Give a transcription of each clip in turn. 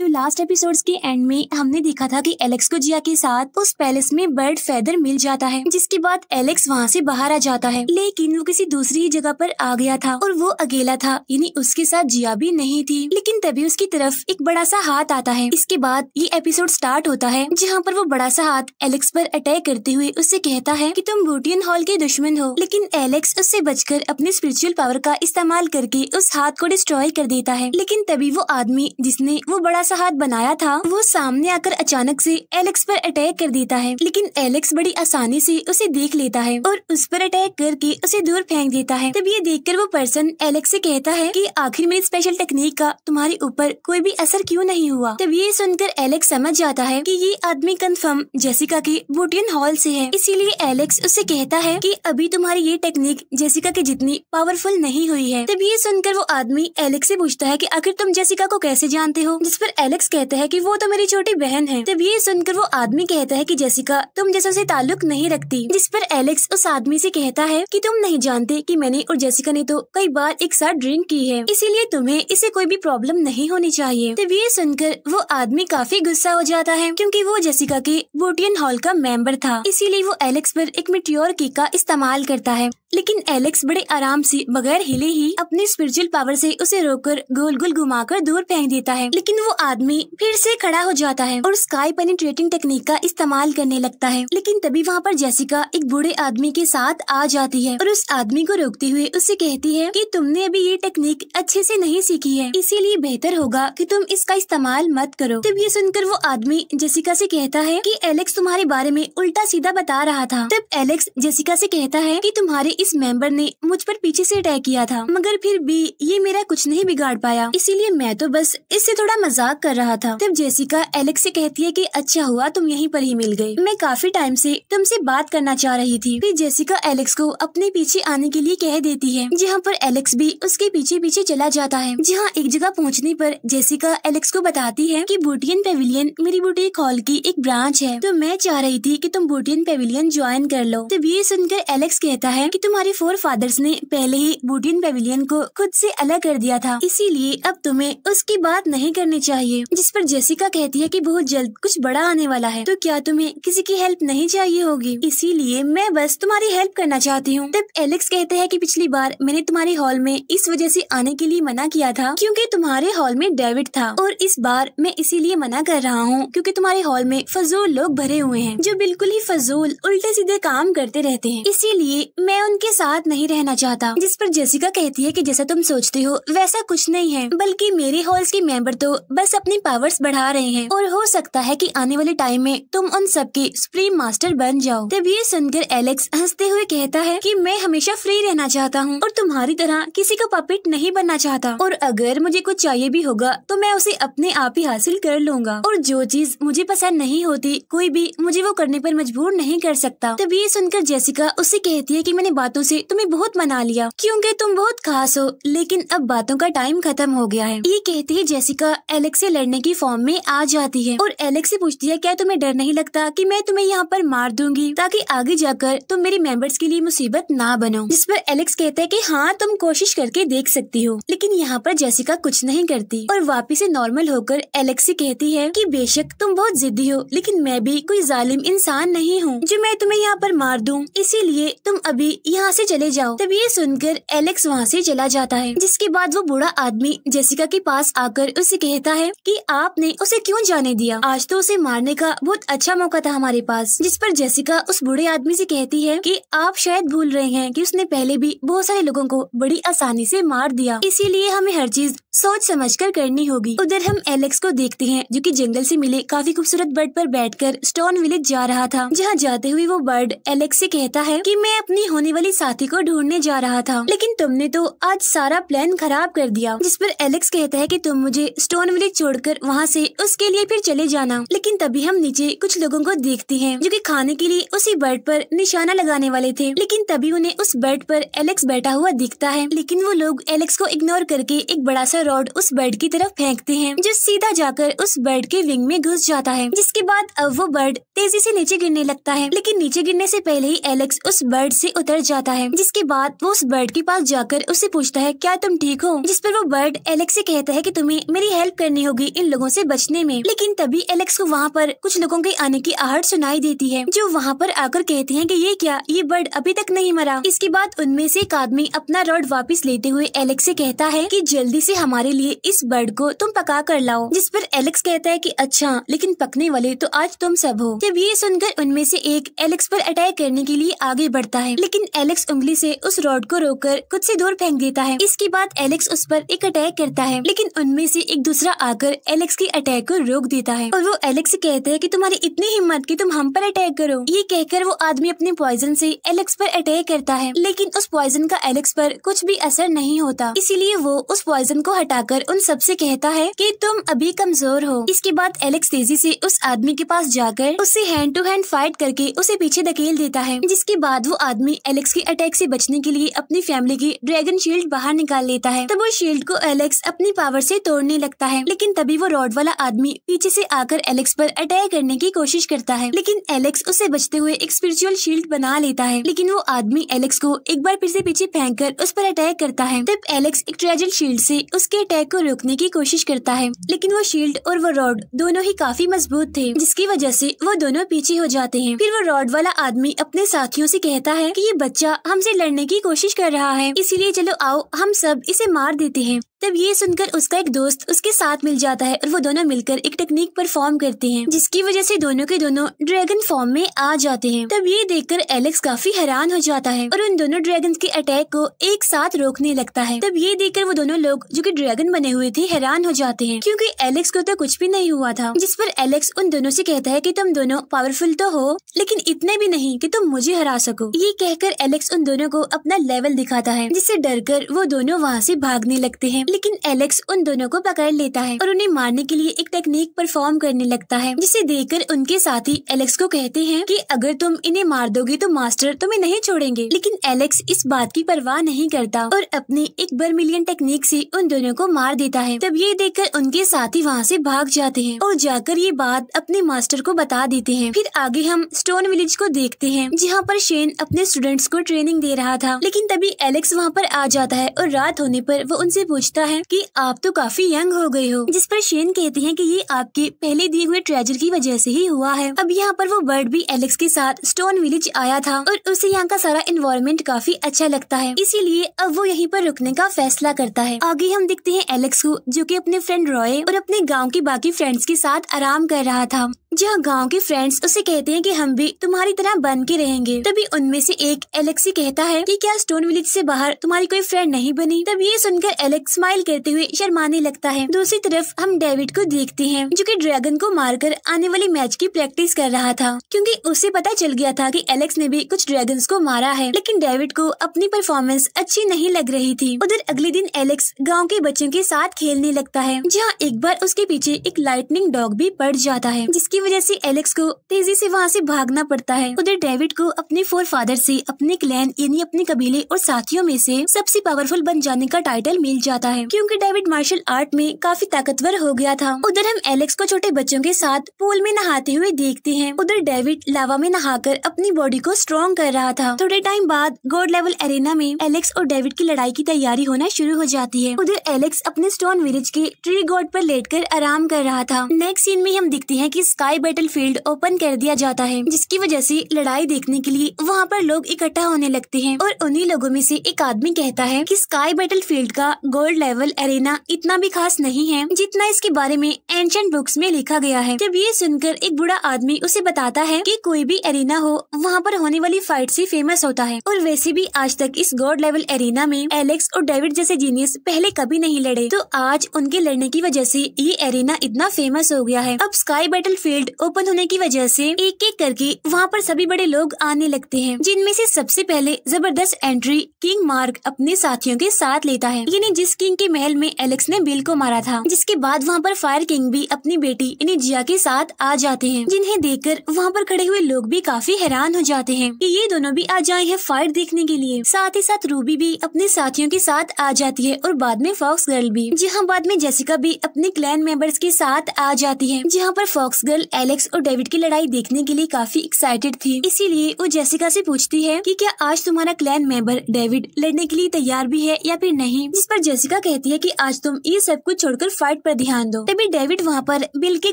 तो last episodes के and में हमने देखा था कि एलेक्स को जिया के साथ उस पैलेस में बर्ड फेदर मिल जाता है जिसके बाद एलेक्स वहाँ से बाहर आ जाता है लेकिन वो किसी दूसरी ही जगह पर आ गया था और वो अकेला था यानी उसके साथ जिया भी नहीं थी लेकिन तभी उसकी तरफ एक बड़ा सा हाथ आता है इसके बाद ये एपिसोड स्टार्ट होता है जहाँ पर वो बड़ा सा हाथ एलेक्स पर अटैक करते हुए उससे कहता है की तुम बूटियन हॉल के दुश्मन हो लेकिन एलेक्स उससे बचकर अपने स्पिरिचुअल पावर का इस्तेमाल करके उस हाथ को डिस्ट्रॉय कर देता है लेकिन तभी वो आदमी जिसने वो बड़ा सा हाथ बनाया था वो सामने आकर अचानक से एलेक्स पर अटैक कर देता है लेकिन एलेक्स बड़ी आसानी से उसे देख लेता है और उस पर अटैक करके उसे दूर फेंक देता है तब ये कर वो पर्सन एलेक्स से कहता है की आखिर मेरी स्पेशल टेक्निक का तुम्हारे ऊपर कोई भी असर क्यूँ नहीं हुआ तब ये सुनकर एलेक्स समझ जाता है की ये आदमी कंफर्म जेसिका के बूटियन हॉल ऐसी है इसीलिए एलेक्स उसे कहता है की अभी तुम्हारी ये टेक्निक जेसिका की जितनी पावरफुल नहीं हुई है तब ये सुनकर वो आदमी एलेक्स से पूछता है कि आखिर तुम जेसिका को कैसे जानते हो जिस पर एलेक्स कहता है कि वो तो मेरी छोटी बहन है तब ये सुनकर वो आदमी कहता है कि जेसिका तुम जैसा से ताल्लुक नहीं रखती जिस पर एलेक्स उस आदमी से कहता है कि तुम नहीं जानते कि मैंने और जेसिका ने तो कई बार एक साथ ड्रिंक की है इसीलिए तुम्हें इसे कोई भी प्रॉब्लम नहीं होनी चाहिए तब ये सुनकर वो आदमी काफी गुस्सा हो जाता है क्योंकि वो जेसिका के बोटियन हॉल का मेंबर था इसीलिए वो एलेक्स पर एक मिट्योर की का इस्तेमाल करता है लेकिन एलेक्स बड़े आराम से बगैर हिले ही अपने स्पिरिचुअल पावर से उसे रोककर गोल गोल घुमाकर दूर फेंक देता है लेकिन वो आदमी फिर से खड़ा हो जाता है और स्काई पेनिट्रेटिंग टेक्निक का इस्तेमाल करने लगता है लेकिन तभी वहाँ पर जैसिका एक बूढ़े आदमी के साथ आ जाती है और उस आदमी को रोकते हुए उससे कहती है कि तुमने अभी ये टेक्निक अच्छे से नहीं सीखी है इसीलिए बेहतर होगा कि तुम इसका इस्तेमाल मत करो तब ये सुनकर वो आदमी जेसिका से कहता है कि एलेक्स तुम्हारे बारे में उल्टा सीधा बता रहा था तब एलेक्स जेसिका से कहता है कि तुम्हारे इस मेंबर ने मुझ पर पीछे से अटैक किया था मगर फिर भी ये मेरा कुछ नहीं बिगाड़ पाया इसीलिए मैं तो बस इससे थोड़ा मजाक मजाक कर रहा था तब जेसिका एलेक्स से कहती है कि अच्छा हुआ तुम यहीं पर ही मिल गई मैं काफी टाइम से तुमसे बात करना चाह रही थी फिर जेसिका एलेक्स को अपने पीछे आने के लिए कह देती है जहाँ पर एलेक्स भी उसके पीछे पीछे चला जाता है जहाँ एक जगह पहुँचने पर जेसिका एलेक्स को बताती है कि बूटियन पेविलियन मेरी बुटीक हॉल की एक ब्रांच है तो मैं चाह रही थी कि तुम बूटियन पेविलियन ज्वाइन कर लो तब ये सुनकर एलेक्स कहता है कि तुम्हारे फोर फादर्स ने पहले ही बूटियन पेविलियन को खुद से अलग कर दिया था इसीलिए अब तुम्हें उसकी बात नहीं करनी चाहिए चाहिए जिस पर जेसिका कहती है कि बहुत जल्द कुछ बड़ा आने वाला है तो क्या तुम्हें किसी की हेल्प नहीं चाहिए होगी इसीलिए मैं बस तुम्हारी हेल्प करना चाहती हूँ तब एलेक्स कहते हैं की पिछली बार मैंने तुम्हारे हॉल में इस वजह से आने के लिए मना किया था क्योंकि तुम्हारे हॉल में डेविड था और इस बार मैं इसीलिए मना कर रहा हूँ क्योंकि तुम्हारे हॉल में फजूल लोग भरे हुए हैं जो बिल्कुल ही फजूल उल्टे सीधे काम करते रहते हैं इसीलिए मैं उनके साथ नहीं रहना चाहता जिस पर जेसिका कहती है कि जैसा तुम सोचते हो वैसा कुछ नहीं है बल्कि मेरे हॉल्स के मेंबर तो बस बस अपनी पावर्स बढ़ा रहे हैं और हो सकता है कि आने वाले टाइम में तुम उन सबके सुप्रीम मास्टर बन जाओ तब ये सुनकर एलेक्स हंसते हुए कहता है कि मैं हमेशा फ्री रहना चाहता हूँ और तुम्हारी तरह किसी का पपेट नहीं बनना चाहता और अगर मुझे कुछ चाहिए भी होगा तो मैं उसे अपने आप ही हासिल कर लूंगा और जो चीज मुझे पसंद नहीं होती कोई भी मुझे वो करने पर मजबूर नहीं कर सकता तब ये सुनकर जैसिका उसे कहती है कि मैंने बातों से तुम्हें बहुत मना लिया क्योंकि तुम बहुत खास हो लेकिन अब बातों का टाइम खत्म हो गया है ये कहती है जैसिका एलेक्स से लड़ने की फॉर्म में आ जाती है और एलेक्स से पूछती है क्या तुम्हें डर नहीं लगता कि मैं तुम्हें यहाँ पर मार दूंगी ताकि आगे जाकर तुम मेरे मेंबर्स के लिए मुसीबत ना बनो जिस पर एलेक्स कहते हैं कि हाँ तुम कोशिश करके देख सकती हो लेकिन यहाँ पर जैसिका कुछ नहीं करती और वापिस ऐसी नॉर्मल होकर एलेक्स से कहती है की बेशक तुम बहुत जिद्दी हो लेकिन मैं भी कोई जालिम इंसान नहीं हूँ जो मैं तुम्हें यहाँ पर मार दूँ इसीलिए तुम अभी यहाँ ऐसी चले जाओ तब ये सुनकर एलेक्स वहाँ ऐसी चला जाता है जिसके बाद वो बूढ़ा आदमी जेसिका के पास आकर उसे कहता है है कि आपने उसे क्यों जाने दिया आज तो उसे मारने का बहुत अच्छा मौका था हमारे पास जिस पर जैसिका उस बूढ़े आदमी से कहती है कि आप शायद भूल रहे हैं कि उसने पहले भी बहुत सारे लोगों को बड़ी आसानी से मार दिया इसीलिए हमें हर चीज सोच समझ कर करनी होगी उधर हम एलेक्स को देखते हैं जो कि जंगल से मिले काफी खूबसूरत बर्ड पर बैठकर स्टोन विलेज जा रहा था जहाँ जाते हुए वो बर्ड एलेक्स से कहता है कि मैं अपनी होने वाली साथी को ढूंढने जा रहा था लेकिन तुमने तो आज सारा प्लान खराब कर दिया जिस पर एलेक्स कहता है कि तुम मुझे स्टोन विलेज छोड़कर वहाँ से उसके लिए फिर चले जाना लेकिन तभी हम नीचे कुछ लोगों को देखते हैं जो कि खाने के लिए उसी बेड पर निशाना लगाने वाले थे लेकिन तभी उन्हें उस बेड पर एलेक्स बैठा हुआ दिखता है लेकिन वो लोग एलेक्स को इग्नोर करके एक बड़ा सा रॉड उस बेड की तरफ फेंकते हैं जो सीधा जाकर उस बेड के विंग में घुस जाता है जिसके बाद अब वो बर्ड तेजी से नीचे गिरने लगता है लेकिन नीचे गिरने से पहले ही एलेक्स उस बर्ड से उतर जाता है जिसके बाद वो उस बर्ड के पास जाकर उसे पूछता है क्या तुम ठीक हो जिस पर वो बर्ड एलेक्स से कहता है की तुम्हें मेरी हेल्प करनी होगी इन लोगों से बचने में लेकिन तभी एलेक्स को वहाँ पर कुछ लोगों के आने की आहट सुनाई देती है जो वहाँ पर आकर कहते हैं कि ये क्या ये बर्ड अभी तक नहीं मरा इसके बाद उनमें से एक आदमी अपना रॉड वापस लेते हुए एलेक्स से कहता है कि जल्दी से हमारे लिए इस बर्ड को तुम पका कर लाओ जिस पर एलेक्स कहता है कि अच्छा लेकिन पकने वाले तो आज तुम सब हो जब ये सुनकर उनमें से एक एलेक्स पर अटैक करने के लिए आगे बढ़ता है लेकिन एलेक्स उंगली से उस रॉड को कर खुद से दूर फेंक देता है इसके बाद एलेक्स उस पर एक अटैक करता है लेकिन उनमें से एक दूसरा आदमी आकर एलेक्स की अटैक को रोक देता है और वो एलेक्स से कहते हैं कि तुम्हारी इतनी हिम्मत की तुम हम पर अटैक करो ये कहकर वो आदमी अपने पॉइजन से एलेक्स पर अटैक करता है लेकिन उस पॉइजन का एलेक्स पर कुछ भी असर नहीं होता इसीलिए वो उस पॉइजन को हटाकर उन सबसे कहता है कि तुम अभी कमजोर हो इसके बाद एलेक्स तेजी से उस आदमी के पास जाकर उससे हैंड टू हैंड फाइट करके उसे पीछे धकेल देता है जिसके बाद वो आदमी एलेक्स के अटैक से बचने के लिए अपनी फैमिली की ड्रैगन शील्ड बाहर निकाल लेता है तब वो शील्ड को एलेक्स अपनी पावर से तोड़ने लगता है लेकिन लेकिन तभी वो रॉड वाला आदमी पीछे से आकर एलेक्स पर अटैक करने की कोशिश करता है लेकिन एलेक्स उसे बचते हुए एक स्पिरिचुअल शील्ड बना लेता है लेकिन वो आदमी एलेक्स को एक बार फिर से पीछे फेंक कर उस पर अटैक करता है तब एलेक्स एक ट्रेजल शील्ड से उसके अटैक को रोकने की कोशिश करता है लेकिन वो शील्ड और वो रॉड दोनों ही काफी मजबूत थे जिसकी वजह से वो दोनों पीछे हो जाते हैं फिर वो रॉड वाला आदमी अपने साथियों से कहता है कि ये बच्चा हमसे लड़ने की कोशिश कर रहा है इसीलिए चलो आओ हम सब इसे मार देते हैं तब ये सुनकर उसका एक दोस्त उसके साथ मिल जाता है और वो दोनों मिलकर एक टेक्निक परफॉर्म करते हैं जिसकी वजह से दोनों के दोनों ड्रैगन फॉर्म में आ जाते हैं तब ये देखकर एलेक्स काफी हैरान हो जाता है और उन दोनों ड्रैगन के अटैक को एक साथ रोकने लगता है तब ये देखकर वो दोनों लोग जो की ड्रैगन बने हुए थे हैरान हो जाते हैं क्यूँकी एलेक्स को तो कुछ भी नहीं हुआ था जिस पर एलेक्स उन दोनों ऐसी कहता है की तुम दोनों पावरफुल तो हो लेकिन इतने भी नहीं की तुम मुझे हरा सको ये कहकर एलेक्स उन दोनों को अपना लेवल दिखाता है जिससे डर वो दोनों वहाँ ऐसी भागने लगते हैं लेकिन एलेक्स उन दोनों को पकड़ लेता है और उन्हें मारने के लिए एक टेक्निक परफॉर्म करने लगता है जिसे देखकर उनके साथी एलेक्स को कहते हैं कि अगर तुम इन्हें मार दोगे तो मास्टर तुम्हें नहीं छोड़ेंगे लेकिन एलेक्स इस बात की परवाह नहीं करता और अपने एक बर्मिलियन टेक्निक से उन दोनों को मार देता है तब ये देखकर उनके साथी वहाँ से भाग जाते हैं और जाकर ये बात अपने मास्टर को बता देते हैं फिर आगे हम स्टोन विलेज को देखते हैं जहाँ पर शेन अपने स्टूडेंट्स को ट्रेनिंग दे रहा था लेकिन तभी एलेक्स वहाँ पर आ जाता है और रात होने पर वो उनसे पूछता लगता है कि आप तो काफी यंग हो गई हो जिस पर शेन कहते हैं कि ये आपके पहले दिए हुए ट्रेजर की वजह से ही हुआ है अब यहाँ पर वो बर्ड भी एलेक्स के साथ स्टोन विलेज आया था और उसे यहाँ का सारा इन्वायरमेंट काफी अच्छा लगता है इसीलिए अब वो यहीं पर रुकने का फैसला करता है आगे हम देखते हैं एलेक्स को जो कि अपने फ्रेंड रॉय और अपने गाँव के बाकी फ्रेंड्स के साथ आराम कर रहा था जहाँ गांव के फ्रेंड्स उसे कहते हैं कि हम भी तुम्हारी तरह बन के रहेंगे तभी उनमें से एक एलेक्सी कहता है कि क्या स्टोन विलेज से बाहर तुम्हारी कोई फ्रेंड नहीं बनी तब ये सुनकर एलेक्स स्माइल करते हुए शर्माने लगता है दूसरी तरफ हम डेविड को देखते हैं जो कि ड्रैगन को मारकर आने वाली मैच की प्रैक्टिस कर रहा था क्योंकि उसे पता चल गया था कि एलेक्स ने भी कुछ ड्रैगन्स को मारा है लेकिन डेविड को अपनी परफॉर्मेंस अच्छी नहीं लग रही थी उधर अगले दिन एलेक्स गाँव के बच्चों के साथ खेलने लगता है जहाँ एक बार उसके पीछे एक लाइटनिंग डॉग भी पड़ जाता है जिसकी वजह ऐसी एलेक्स को तेजी ऐसी वहाँ ऐसी भागना पड़ता है उधर डेविड को अपने फोर फादर ऐसी अपने क्लैन यानी अपने कबीले और साथियों में ऐसी सबसे पावरफुल बन जाने का टाइटल मिल जाता है है क्योंकि डेविड मार्शल आर्ट में काफी ताकतवर हो गया था उधर हम एलेक्स को छोटे बच्चों के साथ पूल में नहाते हुए देखते हैं उधर डेविड लावा में नहाकर अपनी बॉडी को स्ट्रॉन्ग कर रहा था थोड़े टाइम बाद गोल्ड लेवल एरेना में एलेक्स और डेविड की लड़ाई की तैयारी होना शुरू हो जाती है उधर एलेक्स अपने स्टोन विलेज के ट्री गोड आरोप लेट आराम कर रहा था नेक्स्ट सीन में हम देखते हैं की स्काई बैटल फील्ड ओपन कर दिया जाता है जिसकी वजह ऐसी लड़ाई देखने के लिए वहाँ पर लोग इकट्ठा होने लगते है और उन्ही लोगों में ऐसी एक आदमी कहता है की स्काई बैटल फील्ड का गोल्ड ट्रैवल एरेना इतना भी खास नहीं है जितना इसके बारे में एंशंट बुक्स में लिखा गया है जब ये सुनकर एक बुरा आदमी उसे बताता है कि कोई भी एरेना हो वहाँ पर होने वाली फाइट से फेमस होता है और वैसे भी आज तक इस गॉड लेवल एरेना में एलेक्स और डेविड जैसे जीनियस पहले कभी नहीं लड़े तो आज उनके लड़ने की वजह ऐसी ये एरेना इतना फेमस हो गया है अब स्काई बैटल फील्ड ओपन होने की वजह ऐसी एक एक करके वहाँ पर सभी बड़े लोग आने लगते हैं जिनमें से सबसे पहले जबरदस्त एंट्री किंग मार्ग अपने साथियों के साथ लेता है यानी जिस किंग के महल में एलेक्स ने बिल को मारा था जिसके बाद वहाँ पर फायर किंग भी अपनी बेटी इनिजिया के साथ आ जाते हैं जिन्हें देख कर वहाँ पर खड़े हुए लोग भी काफी हैरान हो जाते हैं कि ये दोनों भी आ जाए हैं फायर देखने के लिए साथ ही साथ रूबी भी अपने साथियों के साथ आ जाती है और बाद में फॉक्स गर्ल भी जहाँ बाद में जेसिका भी अपने क्लैन मेंबर्स के साथ आ जाती है जहाँ पर फॉक्स गर्ल एलेक्स और डेविड की लड़ाई देखने के लिए काफी एक्साइटेड थी इसीलिए वो जेसिका से पूछती है कि क्या आज तुम्हारा क्लैन मेंबर डेविड लड़ने के लिए तैयार भी है या फिर नहीं जिस पर जेसिका कहती है कि आज तुम ये सब कुछ छोड़कर फाइट पर ध्यान दो तभी डेविड वहाँ पर बिल के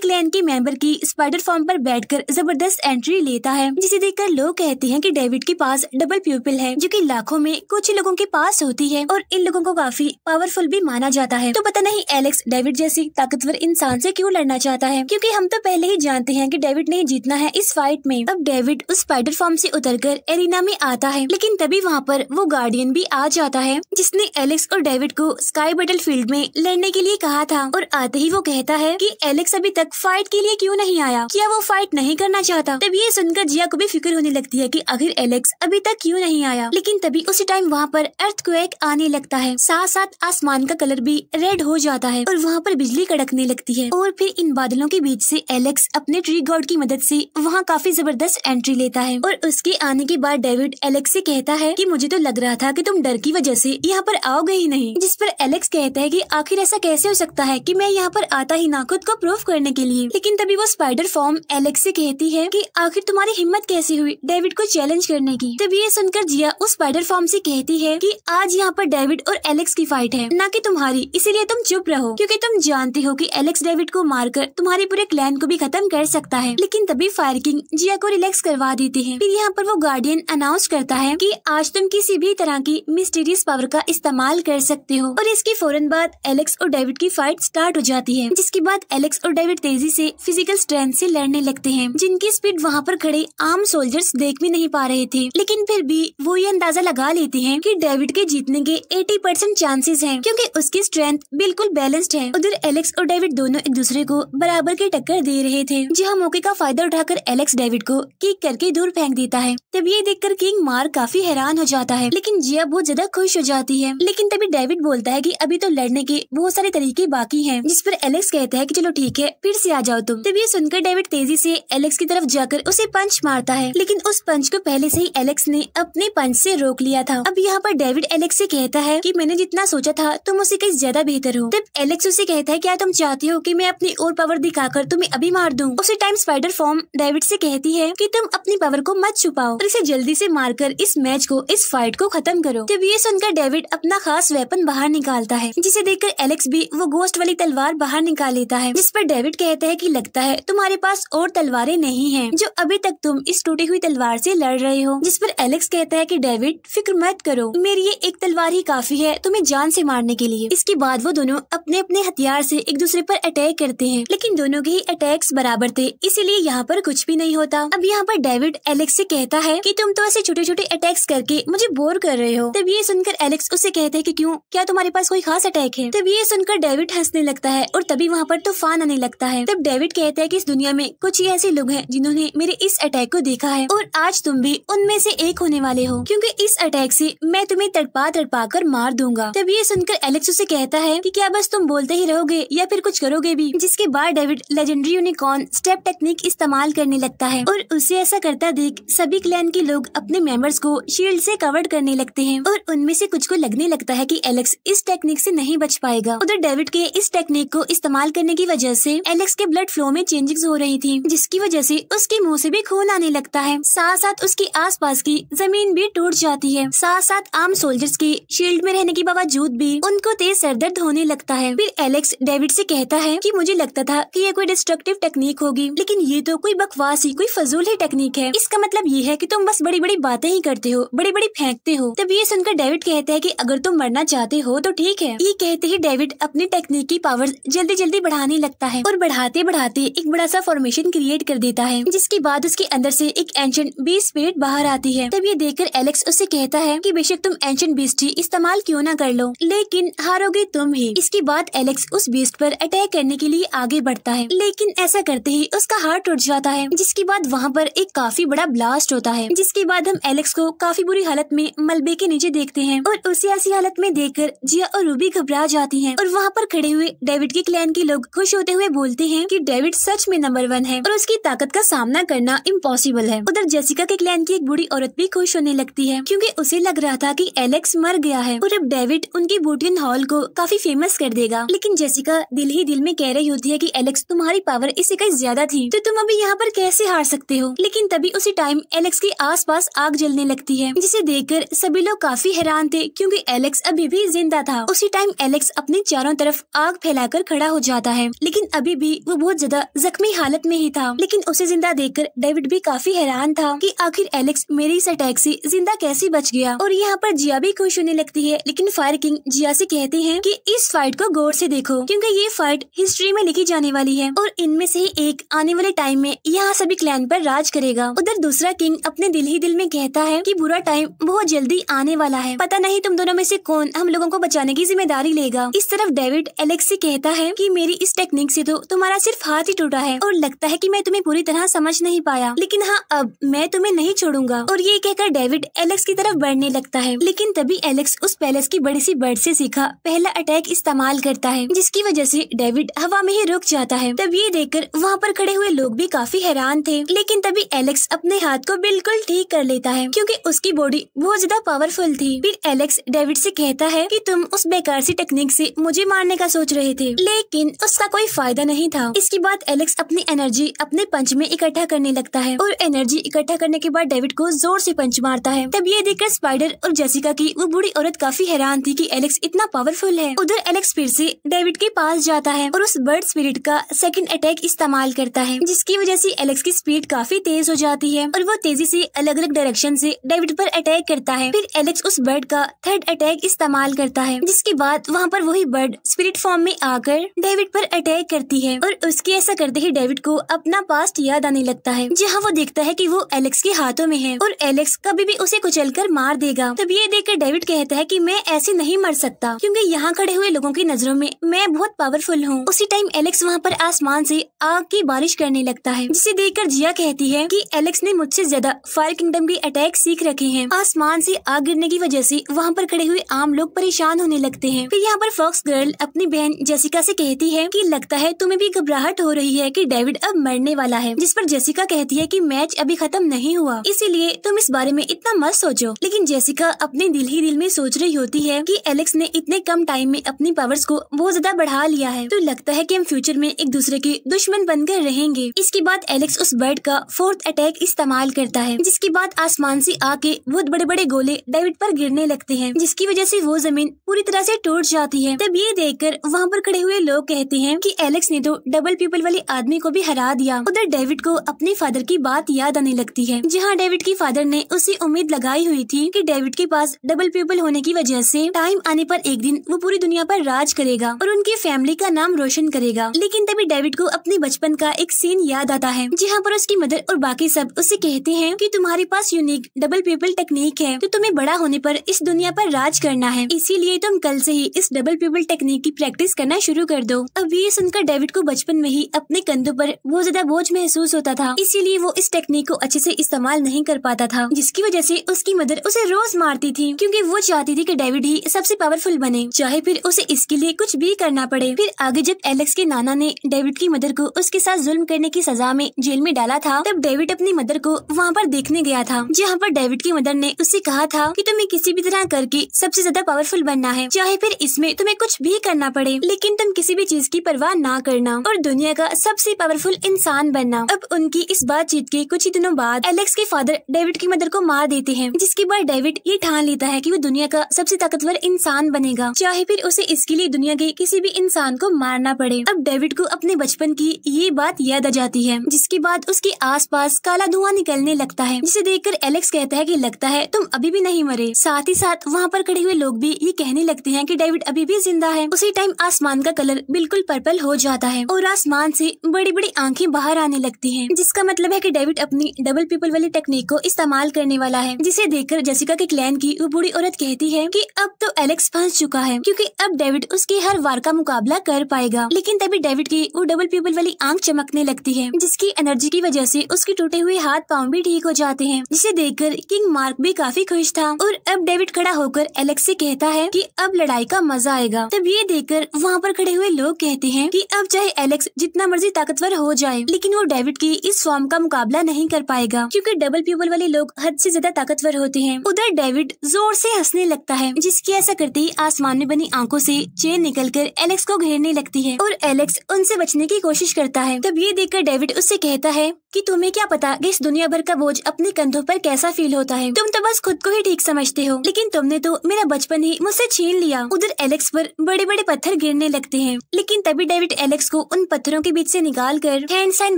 क्लैन के मेंबर की स्पाइडर फॉर्म पर बैठकर जबरदस्त एंट्री लेता है जिसे देखकर लोग कहते हैं कि डेविड के पास डबल प्यूपिल है जो कि लाखों में कुछ लोगों के पास होती है और इन लोगों को काफी पावरफुल भी माना जाता है तो पता नहीं एलेक्स डेविड जैसी ताकतवर इंसान से क्यूँ लड़ना चाहता है क्यूँकी हम तो पहले ही जानते हैं की डेविड ने जीतना है इस फाइट में अब डेविड उस स्पाइडर फॉर्म उतर कर एरिना में आता है लेकिन तभी वहाँ पर वो गार्डियन भी आ जाता है जिसने एलेक्स और डेविड को स्काई बैटल फील्ड में लड़ने के लिए कहा था और आते ही वो कहता है कि एलेक्स अभी तक फाइट के लिए क्यों नहीं आया क्या वो फाइट नहीं करना चाहता तब ये सुनकर जिया को भी फिक्र होने लगती है कि आखिर एलेक्स अभी तक क्यों नहीं आया लेकिन तभी उसी टाइम वहाँ पर अर्थ आने लगता है साथ साथ आसमान का कलर भी रेड हो जाता है और वहाँ पर बिजली कड़कने लगती है और फिर इन बादलों के बीच से एलेक्स अपने ट्री गॉड की मदद से वहाँ काफी जबरदस्त एंट्री लेता है और उसके आने के बाद डेविड एलेक्स से कहता है कि मुझे तो लग रहा था कि तुम डर की वजह से यहाँ पर आओगे ही नहीं जिस पर एलेक्स कहता है कि आखिर ऐसा कैसे हो सकता है कि मैं यहाँ पर आता ही ना खुद को प्रूफ करने के लिए लेकिन तभी वो स्पाइडर फॉर्म एलेक्स से कहती है कि आखिर तुम्हारी हिम्मत कैसे हुई डेविड को चैलेंज करने की तभी ये सुनकर जिया उस स्पाइडर फॉर्म से कहती है कि आज यहाँ पर डेविड और एलेक्स की फाइट है न की तुम्हारी इसीलिए तुम चुप रहो क्यूँकी तुम जानते हो की एलेक्स डेविड को मारकर तुम्हारे पूरे क्लैन को भी खत्म कर सकता है लेकिन तभी फायर किंग जिया को रिलैक्स करवा देती है फिर यहाँ पर वो गार्डियन अनाउंस करता है की आज तुम किसी भी तरह की मिस्टीरियस पावर का इस्तेमाल कर सकते हो और इसके फौरन बाद एलेक्स और डेविड की फाइट स्टार्ट हो जाती है जिसके बाद एलेक्स और डेविड तेजी से फिजिकल स्ट्रेंथ से लड़ने लगते हैं जिनकी स्पीड वहाँ पर खड़े आम सोल्जर्स देख भी नहीं पा रहे थे लेकिन फिर भी वो ये अंदाजा लगा लेते हैं कि डेविड के जीतने के 80 परसेंट चांसेस है क्यूँकी उसकी स्ट्रेंथ बिल्कुल बैलेंस्ड है उधर एलेक्स और डेविड दोनों एक दूसरे को बराबर के टक्कर दे रहे थे जहाँ मौके का फायदा उठाकर एलेक्स डेविड को किक करके दूर फेंक देता है तब ये देखकर किंग मार काफी हैरान हो जाता है लेकिन जिया बहुत ज्यादा खुश हो जाती है लेकिन तभी डेविड बोलता है कि अभी तो लड़ने के बहुत सारे तरीके बाकी हैं जिस पर एलेक्स कहता है कि चलो ठीक है फिर से आ जाओ तुम तब ये सुनकर डेविड तेजी से एलेक्स की तरफ जाकर उसे पंच मारता है लेकिन उस पंच को पहले से ही एलेक्स ने अपने पंच से रोक लिया था अब यहाँ पर डेविड एलेक्स से कहता है कि मैंने जितना सोचा था तुम उसे कहीं ज्यादा बेहतर हो तब एलेक्स उसे कहता है क्या तुम चाहते हो कि मैं अपनी और पावर दिखाकर तुम्हें अभी मार दूं उसी टाइम स्पाइडर फॉर्म डेविड से कहती है कि तुम अपनी पावर को मत छुपाओ और इसे जल्दी से मारकर इस मैच को इस फाइट को खत्म करो तब ये सुनकर डेविड अपना खास वेपन बाहर निकाल निकालता है जिसे देखकर एलेक्स भी वो गोस्ट वाली तलवार बाहर निकाल लेता है जिस पर डेविड कहते हैं की लगता है तुम्हारे पास और तलवारें नहीं है जो अभी तक तुम इस टूटी हुई तलवार ऐसी लड़ रहे हो जिस पर एलेक्स कहता है की डेविड फिक्र मत करो मेरी ये एक तलवार ही काफी है तुम्हें जान से मारने के लिए इसके बाद वो दोनों अपने अपने हथियार से एक दूसरे पर अटैक करते हैं लेकिन दोनों के ही अटैक्स बराबर थे इसीलिए यहाँ पर कुछ भी नहीं होता अब यहाँ पर डेविड एलेक्स से कहता है कि तुम तो ऐसे छोटे छोटे अटैक्स करके मुझे बोर कर रहे हो तब ये सुनकर एलेक्स उसे कहते हैं कि क्यों क्या तुम्हारे पास पास कोई खास अटैक है तब ये सुनकर डेविड हंसने लगता है और तभी वहाँ पर तूफान आने लगता है तब डेविड कहता है की इस दुनिया में कुछ ही ऐसे लोग हैं जिन्होंने मेरे इस अटैक को देखा है और आज तुम भी उनमें से एक होने वाले हो क्योंकि इस अटैक से मैं तुम्हें तड़पा तड़पा कर मार दूंगा तब ये सुनकर एलेक्स उसे कहता है कि क्या बस तुम बोलते ही रहोगे या फिर कुछ करोगे भी जिसके बाद David legendary unicorn step technique इस्तेमाल करने लगता है और उसे ऐसा करता देख सभी क्लैन के लोग अपने मेंबर्स को शील्ड से कवर करने लगते हैं और उनमें से कुछ को लगने लगता है कि एलेक्स इस टेक्निक से नहीं बच पाएगा उधर डेविड के इस टेक्निक को इस्तेमाल करने की वजह से एलेक्स के ब्लड फ्लो में चेंजेस हो रही थी जिसकी वजह से उसके मुंह से भी खून आने लगता है साथ साथ उसके आसपास की जमीन भी टूट जाती है साथ साथ आम सोल्जर्स के शील्ड में रहने के बावजूद भी उनको तेज सर दर्द होने लगता है फिर एलेक्स डेविड से कहता है कि मुझे लगता था कि ये कोई डिस्ट्रक्टिव टेक्निक होगी लेकिन ये तो कोई बकवास ही कोई फजूल ही टेक्निक है इसका मतलब ये है कि तुम बस बड़ी बड़ी बातें ही करते हो बड़ी बड़ी फेंकते हो तब ये सुनकर डेविड कहता है कि अगर तुम मरना चाहते हो तो ठीक ठीक है ये कहते ही डेविड अपनी तकनीकी पावर जल्दी जल्दी बढ़ाने लगता है और बढ़ाते बढ़ाते एक बड़ा सा फॉर्मेशन क्रिएट कर देता है जिसके बाद उसके अंदर से एक एंशन बीस स्पिरिट बाहर आती है तब ये देखकर एलेक्स उससे कहता है कि बेशक तुम एंशन बीस्ट ही इस्तेमाल क्यों ना कर लो लेकिन हारोगे तुम ही इसके बाद एलेक्स उस बीस्ट पर अटैक करने के लिए आगे बढ़ता है लेकिन ऐसा करते ही उसका हार्ट टूट जाता है जिसके बाद वहाँ पर एक काफी बड़ा ब्लास्ट होता है जिसके बाद हम एलेक्स को काफी बुरी हालत में मलबे के नीचे देखते हैं और उसी ऐसी हालत में देखकर जिया लिया और रूबी घबरा जाती है और वहाँ पर खड़े हुए डेविड के क्लैन के लोग खुश होते हुए बोलते हैं की डेविड सच में नंबर वन है और उसकी ताकत का सामना करना इम्पॉसिबल है उधर जेसिका के क्लैन की एक बूढ़ी औरत भी खुश होने लगती है क्यूँकी उसे लग रहा था की एलेक्स मर गया है और अब डेविड उनकी बूटियन हॉल को काफी फेमस कर देगा लेकिन जेसिका दिल ही दिल में कह रही होती है की एलेक्स तुम्हारी पावर इससे कहीं ज्यादा थी तो तुम अभी यहाँ पर कैसे हार सकते हो लेकिन तभी उसी टाइम एलेक्स के आसपास आग जलने लगती है जिसे देखकर सभी लोग काफी हैरान थे क्योंकि एलेक्स अभी भी जिंदा था था उसी टाइम एलेक्स अपने चारों तरफ आग फैलाकर खड़ा हो जाता है लेकिन अभी भी वो बहुत ज्यादा जख्मी हालत में ही था लेकिन उसे जिंदा देखकर डेविड भी काफी हैरान था कि आखिर एलेक्स मेरी इस अटैक से जिंदा कैसे बच गया और यहाँ पर जिया भी खुश होने लगती है लेकिन फायर किंग जिया से कहते हैं कि इस फाइट को गौर से देखो क्योंकि ये फाइट हिस्ट्री में लिखी जाने वाली है और इनमें से एक आने वाले टाइम में यहाँ सभी क्लैन पर राज करेगा उधर दूसरा किंग अपने दिल ही दिल में कहता है कि बुरा टाइम बहुत जल्दी आने वाला है पता नहीं तुम दोनों में से कौन हम लोगों को बचाने बचाने की जिम्मेदारी लेगा इस तरफ डेविड एलेक्स से कहता है कि मेरी इस टेक्निक से तो तुम्हारा सिर्फ हाथ ही टूटा है और लगता है कि मैं तुम्हें पूरी तरह समझ नहीं पाया लेकिन हाँ अब मैं तुम्हें नहीं छोड़ूंगा और ये कहकर डेविड एलेक्स की तरफ बढ़ने लगता है लेकिन तभी एलेक्स उस पैलेस की बड़ी सी बर्ड से सीखा पहला अटैक इस्तेमाल करता है जिसकी वजह से डेविड हवा में ही रुक जाता है तब ये देखकर वहाँ पर खड़े हुए लोग भी काफी हैरान थे लेकिन तभी एलेक्स अपने हाथ को बिल्कुल ठीक कर लेता है क्योंकि उसकी बॉडी बहुत ज्यादा पावरफुल थी फिर एलेक्स डेविड से कहता है कि तुम उस बेकार सी टेक्निक से मुझे मारने का सोच रहे थे लेकिन उसका कोई फायदा नहीं था इसके बाद एलेक्स अपनी एनर्जी अपने पंच में इकट्ठा करने लगता है और एनर्जी इकट्ठा करने के बाद डेविड को जोर से पंच मारता है तब ये देखकर स्पाइडर और जेसिका की वो बूढ़ी औरत काफी हैरान थी कि एलेक्स इतना पावरफुल है उधर एलेक्स फिर से डेविड के पास जाता है और उस बर्ड स्पिरिट का सेकेंड अटैक इस्तेमाल करता है जिसकी वजह से एलेक्स की स्पीड काफी तेज हो जाती है और वो तेजी से अलग अलग डायरेक्शन से डेविड पर अटैक करता है फिर एलेक्स उस बर्ड का थर्ड अटैक इस्तेमाल करता है जिसके बाद वहाँ पर वही बर्ड स्पिरिट फॉर्म में आकर डेविड पर अटैक करती है और उसके ऐसा करते ही डेविड को अपना पास्ट याद आने लगता है जहाँ वो देखता है की वो एलेक्स के हाथों में है और एलेक्स कभी भी उसे कुचल कर मार देगा तब ये कर डेविड कहता है की मैं ऐसे नहीं मर सकता क्यूँकी यहाँ खड़े हुए लोगों की नजरों में मैं बहुत पावरफुल हूँ उसी टाइम एलेक्स वहाँ पर आसमान से आग की बारिश करने लगता है जिसे देखकर जिया कहती है कि एलेक्स ने मुझसे ज्यादा फायर किंगडम के अटैक सीख रखे हैं आसमान से आग गिरने की वजह से वहाँ पर खड़े हुए आम लोग परेशान होने होने लगते हैं फिर यहाँ पर फॉक्स गर्ल अपनी बहन जेसिका से कहती है कि लगता है तुम्हें भी घबराहट हो रही है कि डेविड अब मरने वाला है जिस पर जेसिका कहती है कि मैच अभी खत्म नहीं हुआ इसीलिए तुम इस बारे में इतना मत सोचो लेकिन जेसिका अपने दिल ही दिल में सोच रही होती है की एलेक्स ने इतने कम टाइम में अपनी पावर्स को बहुत ज्यादा बढ़ा लिया है तो लगता है की हम फ्यूचर में एक दूसरे के दुश्मन बनकर रहेंगे इसके बाद एलेक्स उस बर्ड का फोर्थ अटैक इस्तेमाल करता है जिसके बाद आसमान से आके बहुत बड़े बड़े गोले डेविड पर गिरने लगते हैं जिसकी वजह से वो जमीन पूरी तरह से टूट जाती है तब ये देखकर वहाँ पर खड़े हुए लोग कहते हैं कि एलेक्स ने तो डबल पीपल वाले आदमी को भी हरा दिया उधर डेविड को अपने फादर की बात याद आने लगती है जहाँ डेविड की फादर ने उसे उम्मीद लगाई हुई थी कि डेविड के पास डबल पीपल होने की वजह से टाइम आने पर एक दिन वो पूरी दुनिया पर राज करेगा और उनकी फैमिली का नाम रोशन करेगा लेकिन तभी डेविड को अपने बचपन का एक सीन याद आता है जहाँ पर उसकी मदर और बाकी सब उसे कहते हैं कि तुम्हारे पास यूनिक डबल पीपल टेक्निक है तो तुम्हें बड़ा होने पर इस दुनिया पर राज करना है इसीलिए तुम तुम कल से ही इस डबल पिबल टेक्निक की प्रैक्टिस करना शुरू कर दो अब ये सुनकर डेविड को बचपन में ही अपने कंधों पर बहुत ज्यादा बोझ महसूस होता था इसीलिए वो इस टेक्निक को अच्छे से इस्तेमाल नहीं कर पाता था जिसकी वजह से उसकी मदर उसे रोज मारती थी क्योंकि वो चाहती थी कि डेविड ही सबसे पावरफुल बने चाहे फिर उसे इसके लिए कुछ भी करना पड़े फिर आगे जब एलेक्स के नाना ने डेविड की मदर को उसके साथ जुल्म करने की सजा में जेल में डाला था तब डेविड अपनी मदर को वहाँ पर देखने गया था जहाँ पर डेविड की मदर ने उससे कहा था कि तुम्हें किसी भी तरह करके सबसे ज्यादा पावरफुल बनना है है चाहे फिर इसमें तुम्हें कुछ भी करना पड़े लेकिन तुम किसी भी चीज की परवाह ना करना और दुनिया का सबसे पावरफुल इंसान बनना अब उनकी इस बातचीत के कुछ ही दिनों बाद एलेक्स के फादर डेविड की मदर को मार देते हैं जिसके बाद डेविड ये ठान लेता है की वो दुनिया का सबसे ताकतवर इंसान बनेगा चाहे फिर उसे इसके लिए दुनिया के किसी भी इंसान को मारना पड़े अब डेविड को अपने बचपन की ये बात याद आ जाती है जिसके बाद उसके पास काला धुआं निकलने लगता है जिसे कर एलेक्स कहता है की लगता है तुम अभी भी नहीं मरे साथ ही साथ वहाँ पर खड़े हुए लोग भी ये कहने लगते हैं कि डेविड अभी भी जिंदा है उसी टाइम आसमान का कलर बिल्कुल पर्पल हो जाता है और आसमान से बड़ी बड़ी आंखें बाहर आने लगती हैं जिसका मतलब है कि डेविड अपनी डबल पीपल वाली टेक्निक को इस्तेमाल करने वाला है जिसे देखकर जेसिका के क्लैन की वो बुरी औरत कहती है कि अब तो एलेक्स फंस चुका है क्योंकि अब डेविड उसकी हर वार का मुकाबला कर पाएगा लेकिन तभी डेविड की वो डबल पीपल वाली आंख चमकने लगती है जिसकी एनर्जी की वजह से उसके टूटे हुए हाथ पाँव भी ठीक हो जाते हैं जिसे देखकर किंग मार्क भी काफी खुश था और अब डेविड खड़ा होकर एलेक्स से कहता है कि अब लड़ाई का मजा आएगा तब ये देखकर वहाँ पर खड़े हुए लोग कहते हैं कि अब चाहे एलेक्स जितना मर्जी ताकतवर हो जाए लेकिन वो डेविड की इस फॉर्म का मुकाबला नहीं कर पाएगा क्योंकि डबल प्यूबल वाले लोग हद से ज्यादा ताकतवर होते हैं उधर डेविड जोर से हंसने लगता है जिसकी ऐसा करते ही आसमान में बनी आंखों से चेन निकलकर एलेक्स को घेरने लगती है और एलेक्स उनसे बचने की कोशिश करता है तब ये देखकर डेविड उससे कहता है कि तुम्हें क्या पता कि इस दुनिया भर का बोझ अपने कंधों पर कैसा फील होता है तुम तो बस खुद को ही ठीक समझते हो लेकिन तुमने तो मेरा बचपन ही मुझसे छीन छीन लिया उधर एलेक्स पर बड़े बड़े पत्थर गिरने लगते हैं लेकिन तभी डेविड एलेक्स को उन पत्थरों के बीच से निकाल कर हैंड साइन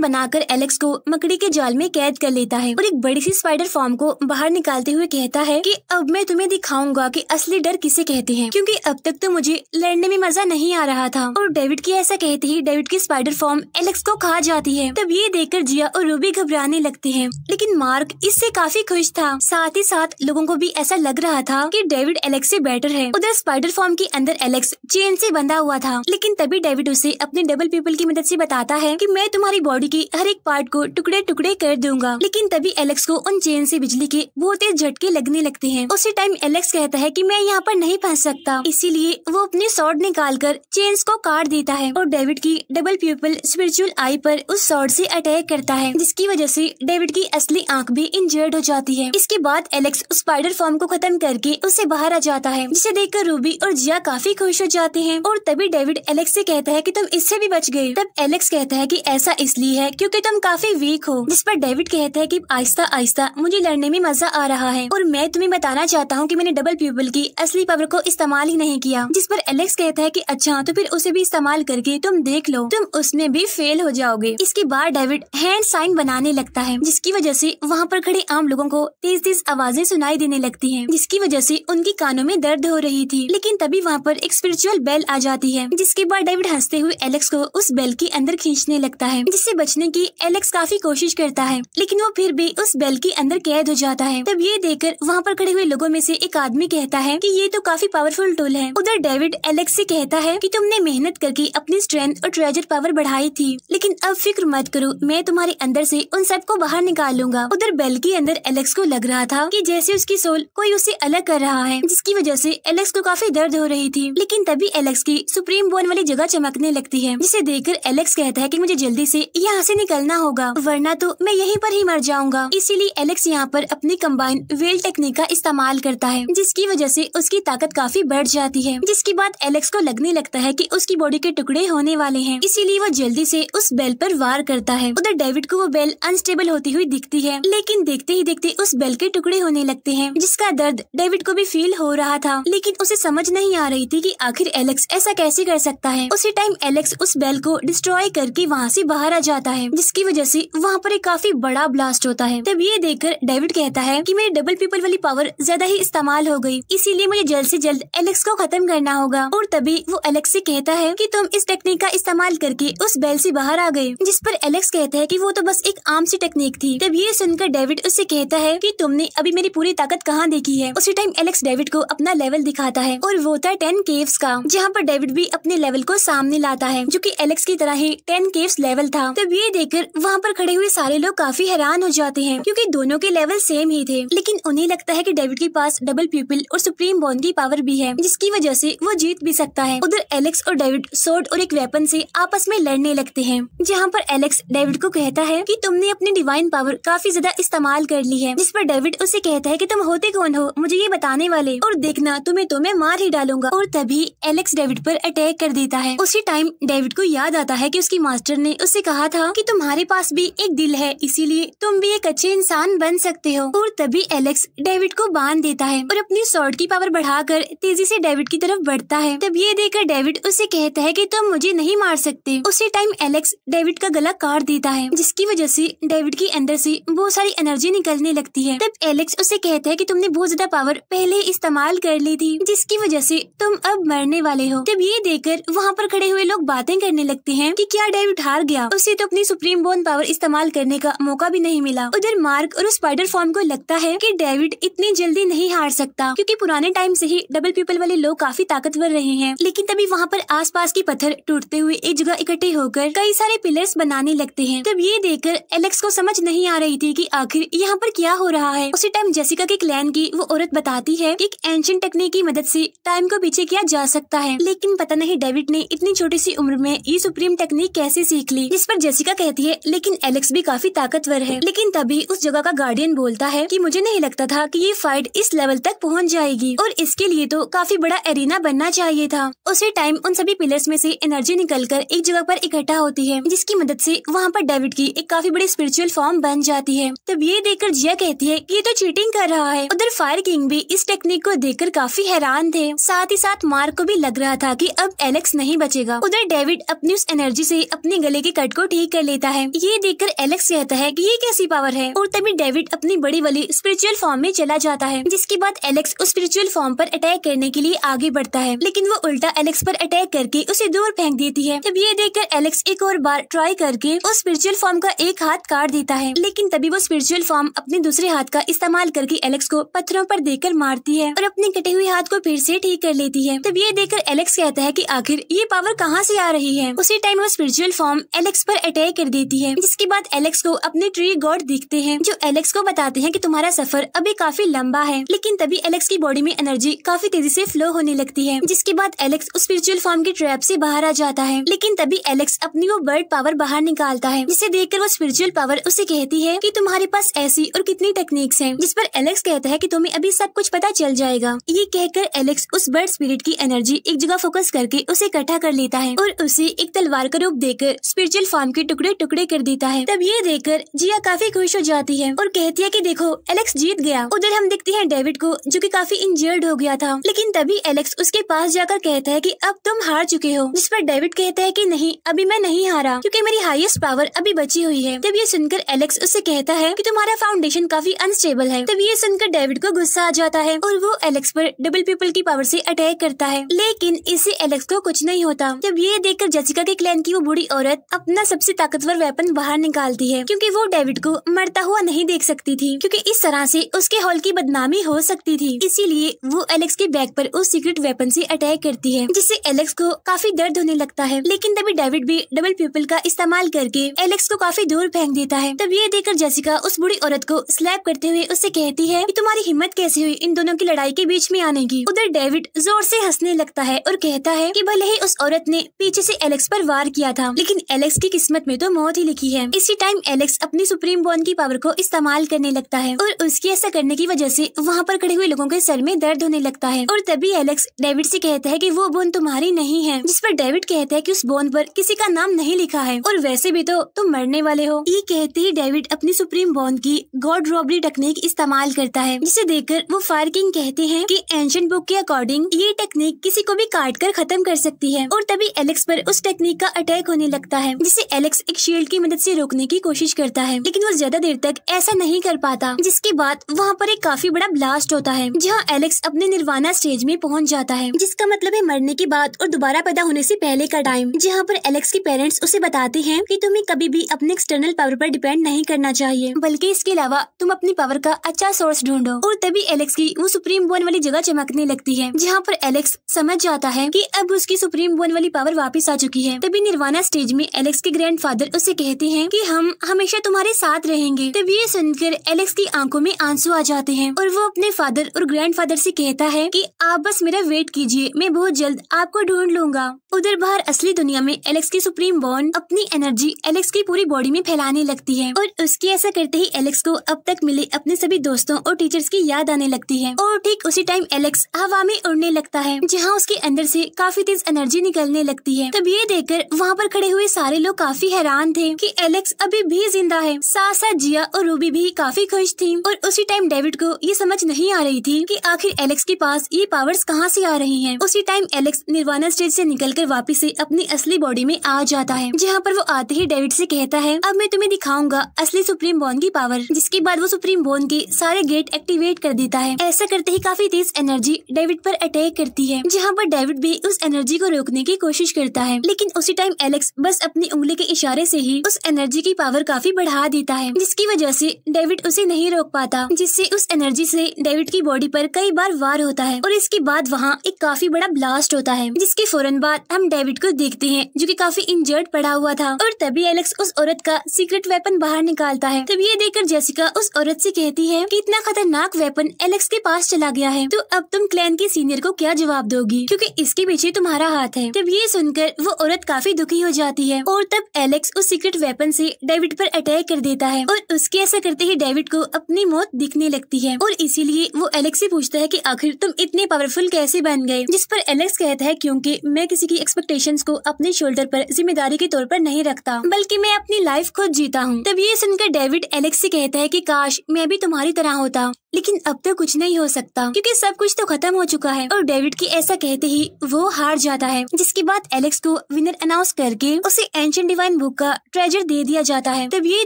बनाकर एलेक्स को मकड़ी के जाल में कैद कर लेता है और एक बड़ी सी स्पाइडर फॉर्म को बाहर निकालते हुए कहता है की अब मैं तुम्हें दिखाऊंगा की असली डर किसे कहते हैं क्यूँकी अब तक तो मुझे लड़ने में मजा नहीं आ रहा था और डेविड की ऐसा कहते ही डेविड की स्पाइडर फॉर्म एलेक्स को खा जाती है तब ये देखकर जिया और रूबी घबराने लगते हैं लेकिन मार्क इससे काफी खुश था साथ ही साथ लोगों को भी ऐसा लग रहा था कि डेविड एलेक्स से बेटर है उधर स्पाइडर फॉर्म के अंदर एलेक्स चेन से बंधा हुआ था लेकिन तभी डेविड उसे अपने डबल पीपल की मदद से बताता है कि मैं तुम्हारी बॉडी के हर एक पार्ट को टुकड़े टुकड़े कर दूंगा लेकिन तभी एलेक्स को उन चेन से बिजली के बहुत तेज झटके लगने लगते हैं उसी टाइम एलेक्स कहता है कि मैं यहाँ पर नहीं फंस सकता इसीलिए वो अपने शॉर्ट निकाल कर चेन्स को काट देता है और डेविड की डबल पीपल स्पिरिचुअल आई पर उस शॉर्ट से अटैक करता है जिसकी वजह से डेविड की असली आंख भी इंजर्ड हो जाती है इसके बाद एलेक्स स्पाइडर फॉर्म को खत्म करके उसे बाहर आ जाता है जिसे देखकर रूबी और जिया काफी खुश हो जाते हैं और तभी डेविड एलेक्स से कहता है कि तुम इससे भी बच गए तब एलेक्स कहता है कि ऐसा इसलिए है क्योंकि तुम काफी वीक हो जिस पर डेविड कहता है कि आहिस्ता आहिस्ता मुझे लड़ने में मजा आ रहा है और मैं तुम्हें बताना चाहता हूँ की मैंने डबल प्यूबल की असली पावर को इस्तेमाल ही नहीं किया जिस पर एलेक्स कहता है की अच्छा तो फिर उसे भी इस्तेमाल करके तुम देख लो तुम उसमें भी फेल हो जाओगे इसके बाद डेविड हैंड साइन बनाने लगता है जिसकी वजह ऐसी वहाँ पर खड़े आम लोगों को तेज तेज आवाजें सुनाई देने लगती है जिसकी वजह से उनकी कानों में दर्द हो रही थी थी लेकिन तभी वहाँ पर एक स्पिरिचुअल बेल आ जाती है जिसके बाद डेविड हंसते हुए एलेक्स को उस बेल के अंदर खींचने लगता है जिससे बचने की एलेक्स काफी कोशिश करता है लेकिन वो फिर भी उस बेल के अंदर कैद हो जाता है तब ये देखकर वहाँ पर खड़े हुए लोगों में से एक आदमी कहता है कि ये तो काफी पावरफुल टूल है उधर डेविड एलेक्स से कहता है कि तुमने मेहनत करके अपनी स्ट्रेंथ और ट्रेजर पावर बढ़ाई थी लेकिन अब फिक्र मत करो मैं तुम्हारे अंदर से उन सबको बाहर निकाल लूंगा उधर बेल के अंदर एलेक्स को लग रहा था कि जैसे उसकी सोल कोई उसे अलग कर रहा है जिसकी वजह से एलेक्स को काफी दर्द हो रही थी लेकिन तभी एलेक्स की सुप्रीम बोन वाली जगह चमकने लगती है जिसे देखकर एलेक्स कहता है की मुझे जल्दी ऐसी यहाँ ऐसी निकलना होगा वरना तो मैं यहीं पर ही मर जाऊंगा इसीलिए एलेक्स यहाँ पर अपनी कम्बाइन वेल टेक्निक का इस्तेमाल करता है जिसकी वजह से उसकी ताकत काफी बढ़ जाती है जिसके बाद एलेक्स को लगने लगता है कि उसकी बॉडी के टुकड़े होने वाले हैं इसीलिए वो जल्दी से उस बेल पर वार करता है उधर डेविड को वो बेल अनस्टेबल होती हुई दिखती है लेकिन देखते ही देखते उस बेल के टुकड़े होने लगते हैं जिसका दर्द डेविड को भी फील हो रहा था लेकिन उसे समझ नहीं आ रही थी कि आखिर एलेक्स ऐसा कैसे कर सकता है उसी टाइम एलेक्स उस बेल को डिस्ट्रॉय करके वहाँ से बाहर आ जाता है जिसकी वजह से वहाँ पर एक काफी बड़ा ब्लास्ट होता है तब ये देखकर डेविड कहता है कि मेरी डबल पीपल वाली पावर ज्यादा ही इस्तेमाल हो गई इसीलिए मुझे जल्द से जल्द एलेक्स को खत्म करना होगा और तभी वो एलेक्स से कहता है कि तुम इस टेक्निक का इस्तेमाल करके उस बेल से बाहर आ गए जिस पर एलेक्स कहता है कि वो तो बस एक आम सी टेक्निक थी तब ये सुनकर डेविड उससे कहता है कि तुमने अभी मेरी पूरी ताकत कहाँ देखी है उसी टाइम एलेक्स डेविड को अपना लेवल दिखाता जाता है और वो था टेन केव्स का जहाँ पर डेविड भी अपने लेवल को सामने लाता है जो कि एलेक्स की तरह ही टेन केव्स लेवल था तब ये देखकर वहाँ पर खड़े हुए सारे लोग काफी हैरान हो जाते हैं क्योंकि दोनों के लेवल सेम ही थे लेकिन उन्हें लगता है की डेविड के पास डबल पीपल और सुप्रीम बॉन्ड की पावर भी है जिसकी वजह से वो जीत भी सकता है उधर एलेक्स और डेविड सोर्ड और एक वेपन से आपस में लड़ने लगते हैं जहाँ पर एलेक्स डेविड को कहता है कि तुमने अपनी डिवाइन पावर काफी ज्यादा इस्तेमाल कर ली है जिस पर डेविड उसे कहता है कि तुम होते कौन हो मुझे ये बताने वाले और देखना तुम्हें तो मैं मार ही डालूंगा और तभी एलेक्स डेविड पर अटैक कर देता है उसी टाइम डेविड को याद आता है कि उसकी मास्टर ने उससे कहा था कि तुम्हारे पास भी एक दिल है इसीलिए तुम भी एक अच्छे इंसान बन सकते हो और तभी एलेक्स डेविड को बांध देता है और अपनी शॉर्ट की पावर बढ़ाकर तेजी से डेविड की तरफ बढ़ता है तब ये देखकर डेविड उसे कहता है कि तुम मुझे नहीं मार सकते उसी टाइम एलेक्स डेविड का गला काट देता है जिसकी वजह से डेविड के अंदर से बहुत सारी एनर्जी निकलने लगती है तब एलेक्स उसे कहता है कि तुमने बहुत ज्यादा पावर पहले इस्तेमाल कर ली थी जिसकी वजह से तुम अब मरने वाले हो तब ये देखकर वहाँ पर खड़े हुए लोग बातें करने लगते हैं कि क्या डेविड हार गया उसे तो अपनी सुप्रीम बोन पावर इस्तेमाल करने का मौका भी नहीं मिला उधर मार्क और स्पाइडर फॉर्म को लगता है कि डेविड इतनी जल्दी नहीं हार सकता क्योंकि पुराने टाइम से ही डबल पीपल वाले लोग काफी ताकतवर रहे हैं लेकिन तभी वहाँ पर पास के पत्थर टूटते हुए एक जगह इकट्ठे होकर कई सारे पिलर्स बनाने लगते हैं तब ये देखकर एलेक्स को समझ नहीं आ रही थी कि आखिर यहाँ पर क्या हो रहा है उसी टाइम जेसिका के क्लैन की वो औरत बताती है कि एक एंशियन टेक्निक की मदद से टाइम को पीछे किया जा सकता है लेकिन पता नहीं डेविड ने इतनी छोटी सी उम्र में ये सुप्रीम टेक्निक कैसे सीख ली जिस पर जेसिका कहती है लेकिन एलेक्स भी काफी ताकतवर है लेकिन तभी उस जगह का गार्डियन बोलता है की मुझे नहीं लगता था की ये फाइट इस लेवल तक पहुँच जाएगी और इसके लिए तो काफी बड़ा एरिना बनना चाहिए था उसे टाइम उन सभी पिलर्स में से एनर्जी कर एक जगह पर इकट्ठा होती है जिसकी मदद से वहाँ पर डेविड की एक काफी बड़ी स्पिरिचुअल फॉर्म बन जाती है तब ये देखकर जिया कहती है कि ये तो चीटिंग कर रहा है उधर फायर किंग भी इस टेक्निक को देखकर काफी हैरान परेशान थे साथ ही साथ मार्क को भी लग रहा था कि अब एलेक्स नहीं बचेगा उधर डेविड अपनी उस एनर्जी से अपने गले के कट को ठीक कर लेता है ये देखकर एलेक्स कहता है कि ये कैसी पावर है और तभी डेविड अपनी बड़ी वाली स्पिरिचुअल फॉर्म में चला जाता है जिसके बाद एलेक्स उस स्पिरिचुअल फॉर्म पर अटैक करने के लिए आगे बढ़ता है लेकिन वो उल्टा एलेक्स पर अटैक करके उसे दूर फेंक देती है तब ये देखकर एलेक्स एक और बार ट्राई करके उस स्पिरिचुअल फॉर्म का एक हाथ काट देता है लेकिन तभी वो स्पिरिचुअल फॉर्म अपने दूसरे हाथ का इस्तेमाल करके एलेक्स को पत्थरों पर देकर मारती है और अपने कटे हुए हाथ को फिर से ठीक कर लेती है तब ये देखकर एलेक्स कहता है कि आखिर ये पावर कहाँ से आ रही है उसी टाइम वो स्पिरिचुअल फॉर्म एलेक्स पर अटैक कर देती है जिसके बाद एलेक्स को अपने ट्री गॉड दिखते हैं जो एलेक्स को बताते हैं कि तुम्हारा सफर अभी काफी लंबा है लेकिन तभी एलेक्स की बॉडी में एनर्जी काफी तेजी से फ्लो होने लगती है जिसके बाद एलेक्स उस स्पिरिचुअल फॉर्म के ट्रैप से बाहर आ जाता है लेकिन तभी एलेक्स अपनी वो बर्ड पावर बाहर निकालता है जिसे देखकर वो स्पिरिचुअल पावर उसे कहती है कि तुम्हारे पास ऐसी और कितनी टेक्निक्स हैं जिस पर एलेक्स कहता है कि तुम्हें अभी सब कुछ पता चल जाएगा ये कहकर एलेक्स उस बर्ड स्पिरिट की एनर्जी एक जगह फोकस करके उसे इकट्ठा कर लेता है और उसे एक तलवार का रूप देकर स्पिरिचुअल फॉर्म के टुकड़े टुकड़े कर देता है तब ये देखकर जिया काफी खुश हो जाती है और कहती है की देखो एलेक्स जीत गया उधर हम देखते हैं डेविड को जो की काफी इंजर्ड हो गया था लेकिन तभी एलेक्स उसके पास जाकर कहता है की अब तुम हार चुके हो जिस पर डेविड कहता है की नहीं अभी मैं नहीं हारा क्यूँकी मेरी हाईएस्ट पावर अभी बची हुई है तब ये सुनकर एलेक्स उससे कहता है की तुम्हारा फाउंडेशन काफी अनस्टेबल है तब ये सुनकर डेविड को गुस्सा आ जाता है और वो एलेक्स पर डबल पीपल सोल की पावर से अटैक करता है लेकिन इससे एलेक्स को कुछ नहीं होता जब ये देखकर जेसिका के क्लैन की वो बुढ़ी औरत अपना सबसे ताकतवर वेपन बाहर निकालती है क्योंकि वो डेविड को मरता हुआ नहीं देख सकती थी क्योंकि इस तरह से उसके हॉल की बदनामी हो सकती थी इसीलिए वो एलेक्स के बैग पर उस सीक्रेट वेपन से अटैक करती है जिससे एलेक्स को काफी दर्द होने लगता है लेकिन तभी डेविड भी डबल पीपल का इस्तेमाल करके एलेक्स को काफी दूर फेंक देता है तब ये देखकर जेसिका उस बुढ़ी औरत को स्लैप करते हुए उससे कहती है कि तुम्हारी हिम्मत कैसे हुई इन दोनों की लड़ाई के बीच में आने की उधर डेविड जोर से हंसने लगता है और कहता है कि भले ही उस औरत ने पीछे से एलेक्स पर वार किया था लेकिन एलेक्स की किस्मत में तो मौत ही लिखी है इसी टाइम एलेक्स अपनी सुप्रीम बॉन्ड की पावर को इस्तेमाल करने लगता है और उसके ऐसा करने की वजह से वहाँ पर खड़े हुए लोगों के सर में दर्द होने लगता है और तभी एलेक्स डेविड से कहता है की वो बोन तुम्हारी नहीं है जिस पर डेविड कहता है की उस बोन पर किसी का नाम नहीं लिखा है और वैसे भी तो तुम मरने वाले हो ये कहते ही डेविड अपनी सुप्रीम बॉन्ड की गॉड रॉबरी टेक्निक इस्तेमाल करता है जिसे देखकर वो फायर किंग कहते हैं की एंशंट बुक के अकॉर्डिंग ये टेक्निक किसी को भी काट कर खत्म कर सकती है और तभी एलेक्स पर उस टेक्निक का अटैक होने लगता है जिसे एलेक्स एक शील्ड की मदद से रोकने की कोशिश करता है लेकिन वो ज्यादा देर तक ऐसा नहीं कर पाता जिसके बाद वहाँ पर एक काफी बड़ा ब्लास्ट होता है जहाँ एलेक्स अपने निर्वाणा स्टेज में पहुँच जाता है जिसका मतलब है मरने के बाद और दोबारा पैदा होने से पहले का टाइम जहाँ पर एलेक्स के पेरेंट्स उसे बताते हैं कि तुम्हें कभी भी अपने एक्सटर्नल पावर पर डिपेंड नहीं करना चाहिए बल्कि इसके अलावा तुम अपनी पावर का अच्छा सोर्स ढूंढो और तभी एलेक्स की वो सुप्रीम बोन वाली जगह चमकने लगती है जहाँ पर एलेक्स समझ जाता है कि अब उसकी सुप्रीम बोन वाली पावर वापस आ चुकी है तभी निर्वाणा स्टेज में एलेक्स के ग्रैंडफादर उसे कहते हैं कि हम हमेशा तुम्हारे साथ रहेंगे तभी ये सुनकर एलेक्स की आंखों में आंसू आ जाते हैं और वो अपने फादर और ग्रैंडफादर से कहता है कि आप बस मेरा वेट कीजिए मैं बहुत जल्द आपको ढूंढ लूंगा उधर बाहर असली दुनिया में एलेक्स की सुप्रीम बॉन्ड अपनी एनर्जी एलेक्स की पूरी बॉडी में फैलाने लगती है और उसके ऐसा करते ही एलेक्स को अब तक मिले अपने सभी दोस्तों और टीचर्स की याद आने लगती है और ठीक उसी टाइम एलेक्स हवा में उड़ने लगता है जहाँ उसके अंदर से काफी तेज एनर्जी निकलने लगती है तब ये देखकर वहाँ पर खड़े हुए सारे लोग काफी हैरान थे कि एलेक्स अभी भी जिंदा है साथ साथ जिया और रूबी भी काफी खुश थी और उसी टाइम डेविड को ये समझ नहीं आ रही थी की आखिर एलेक्स के पास ये पावर्स कहाँ ऐसी आ रही है उसी टाइम एलेक्स निर्वाणा स्टेज ऐसी निकल कर ऐसी अपनी असली बॉडी में आ जाता है जहाँ पर वो आते ही डेविड ऐसी कहता है अब मैं तुम्हें दिखाऊंगा असली सुप्रीम बॉन की पावर जिसके बाद वो सुप्रीम बॉन के सारे गेट एक्टिवेट कर देता है ऐसा करते ही काफी तेज एनर्जी डेविड पर अटैक करती है जहाँ पर डेविड भी उस एनर्जी को रोकने की कोशिश करता है लेकिन उसी टाइम एलेक्स बस अपनी उंगली के इशारे से ही उस एनर्जी की पावर काफी बढ़ा देता है जिसकी वजह से डेविड उसे नहीं रोक पाता जिससे उस एनर्जी से डेविड की बॉडी पर कई बार वार होता है और इसके बाद वहाँ एक काफी बड़ा ब्लास्ट होता है जिसके फौरन बाद हम डेविड को देखते हैं जो की काफी इंजर्ड पड़ा हुआ था और तभी एलेक्स उस औरत का सीक्रेट वेपन बाहर निकालता है तभी ये देखकर जेसिका उस औरत से कहती है की इतना खतरनाक वेपन एलेक्स के पास चला गया है तो अब तुम क्लैन की सीनियर को क्या जवाब दोगी क्योंकि इसके पीछे तुम्हारा हाथ है तब ये सुनकर वो औरत काफी दुखी हो जाती है और तब एलेक्स उस सीक्रेट वेपन से डेविड पर अटैक कर देता है और उसके ऐसा करते ही डेविड को अपनी मौत दिखने लगती है और इसीलिए वो एलेक्स से पूछता है की आखिर तुम इतने पावरफुल कैसे बन गए जिस पर एलेक्स कहता है क्यूँकी मैं किसी की एक्सपेक्टेशन को अपने शोल्डर पर जिम्मेदारी के तौर पर नहीं रखता बल्कि मैं अपनी लाइफ खुद जीता हूँ तब ये सुनकर डेविड एलेक्स से कहता है की काश मैं भी तुम्हारी तरह होता लेकिन अब तो कुछ नहीं हो सकता क्योंकि सब कुछ तो खत्म खत्म हो चुका है और डेविड के ऐसा कहते ही वो हार जाता है जिसके बाद एलेक्स को विनर अनाउंस करके उसे एंशियन डिवाइन बुक का ट्रेजर दे दिया जाता है तब ये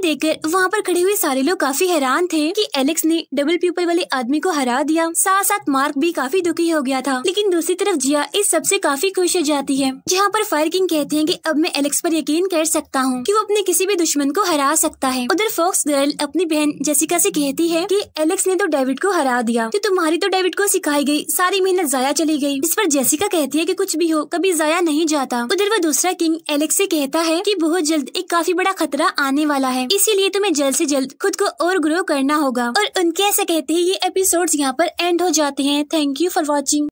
देखकर वहाँ पर खड़े हुए सारे लोग काफी हैरान थे कि एलेक्स ने डबल पीपल वाले आदमी को हरा दिया साथ साथ मार्क भी काफी दुखी हो गया था लेकिन दूसरी तरफ जिया इस सबसे काफी खुश हो जाती है जहाँ पर फायर किंग कहते हैं कि अब मैं एलेक्स पर यकीन कर सकता हूँ कि वो अपने किसी भी दुश्मन को हरा सकता है उधर फॉक्स गर्ल अपनी बहन जेसिका से कहती है कि एलेक्स ने तो डेविड को हरा दिया तो तुम्हारी तो डेविड को सिखाई गई सारी मेहनत जाया चली गई इस पर जैसिका कहती है कि कुछ भी हो कभी जाया नहीं जाता उधर वह दूसरा किंग एलेक्स से कहता है कि बहुत जल्द एक काफी बड़ा खतरा आने वाला है इसीलिए तुम्हें जल्द से जल्द खुद को और ग्रो करना होगा और उनके ऐसा कहते हैं ये एपिसोड्स यहाँ पर एंड हो जाते हैं थैंक यू फॉर वॉचिंग